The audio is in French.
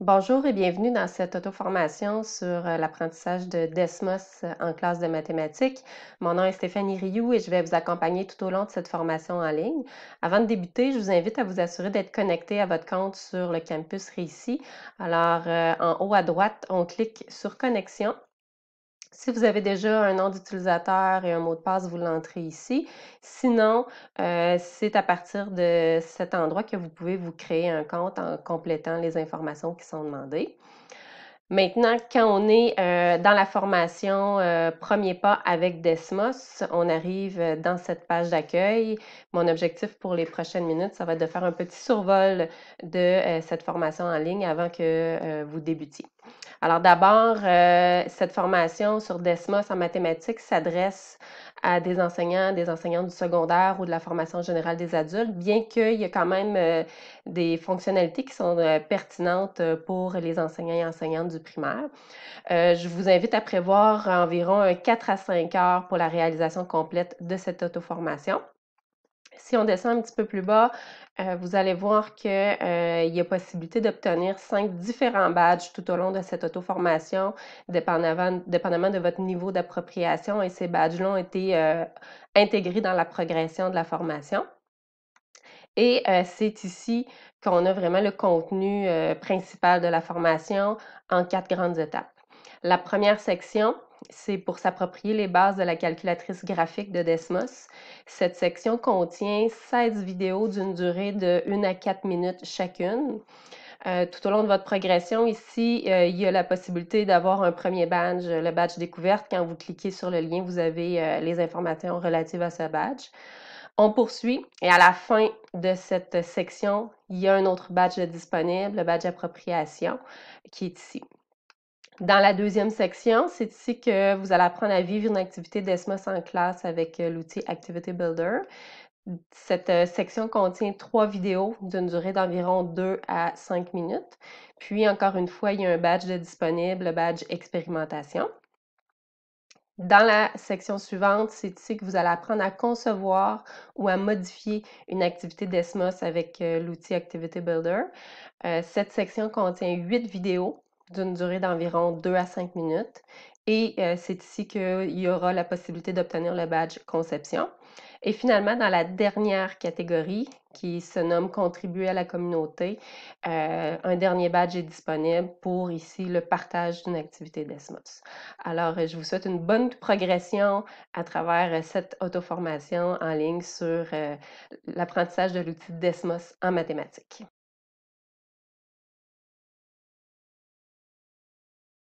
Bonjour et bienvenue dans cette auto-formation sur euh, l'apprentissage de Desmos euh, en classe de mathématiques. Mon nom est Stéphanie Rioux et je vais vous accompagner tout au long de cette formation en ligne. Avant de débuter, je vous invite à vous assurer d'être connecté à votre compte sur le campus Réussi. Alors, euh, en haut à droite, on clique sur Connexion si vous avez déjà un nom d'utilisateur et un mot de passe, vous l'entrez ici. Sinon, euh, c'est à partir de cet endroit que vous pouvez vous créer un compte en complétant les informations qui sont demandées. Maintenant, quand on est euh, dans la formation euh, Premier pas avec Desmos, on arrive dans cette page d'accueil. Mon objectif pour les prochaines minutes, ça va être de faire un petit survol de euh, cette formation en ligne avant que vous débutiez. Alors d'abord, cette formation sur Desmos en mathématiques s'adresse à des enseignants, des enseignants du secondaire ou de la formation générale des adultes, bien qu'il y a quand même euh, des fonctionnalités qui sont euh, pertinentes euh, pour les enseignants et enseignantes du primaire. je vous invite à prévoir environ 4 à 5 heures pour la réalisation complète de cette auto-formation. Si on descend un petit peu plus bas, euh, vous allez voir qu'il euh, y a possibilité d'obtenir cinq différents badges tout au long de cette auto-formation, dépendamment, de votre niveau d'appropriation. Et ces badges-là ont été euh, intégrés dans la progression de la formation. Et c'est ici qu'on a vraiment le contenu principal de la formation en quatre grandes étapes. La première section, c'est pour s'approprier les bases de la calculatrice graphique de Desmos. Cette section contient 16 vidéos d'une durée de 1 à 4 minutes chacune. Euh, tout au long de votre progression, ici, euh, il y a la possibilité d'avoir un premier badge, le badge découverte. Quand vous cliquez sur le lien, vous avez euh, les informations relatives à ce badge. On poursuit et à la fin de cette section, il y a un autre badge disponible, le badge appropriation, qui est ici. Dans la deuxième section, c'est ici que vous allez apprendre à vivre une activité d'ESMOS en classe avec euh, l'outil Activity Builder. Cette euh, section contient trois vidéos d'une durée d'environ 2 à 5 minutes. Puis, encore une fois, il y a un badge de disponible, le badge expérimentation. Dans la section suivante, c'est ici que vous allez apprendre à concevoir ou à modifier une activité d'ESMOS avec euh, l'outil Activity Builder. cette section contient huit vidéos d'une durée d'environ 2 à 5 minutes. Et euh, c'est ici qu'il y aura la possibilité d'obtenir le badge Conception. Et finalement, dans la dernière catégorie, qui se nomme Contribuer à la communauté, euh, un dernier badge est disponible pour ici le partage d'une activité d'ESMOS. Alors, je vous souhaite une bonne progression à travers euh, cette auto-formation en ligne sur l'apprentissage de l'outil d'ESMOS en mathématiques.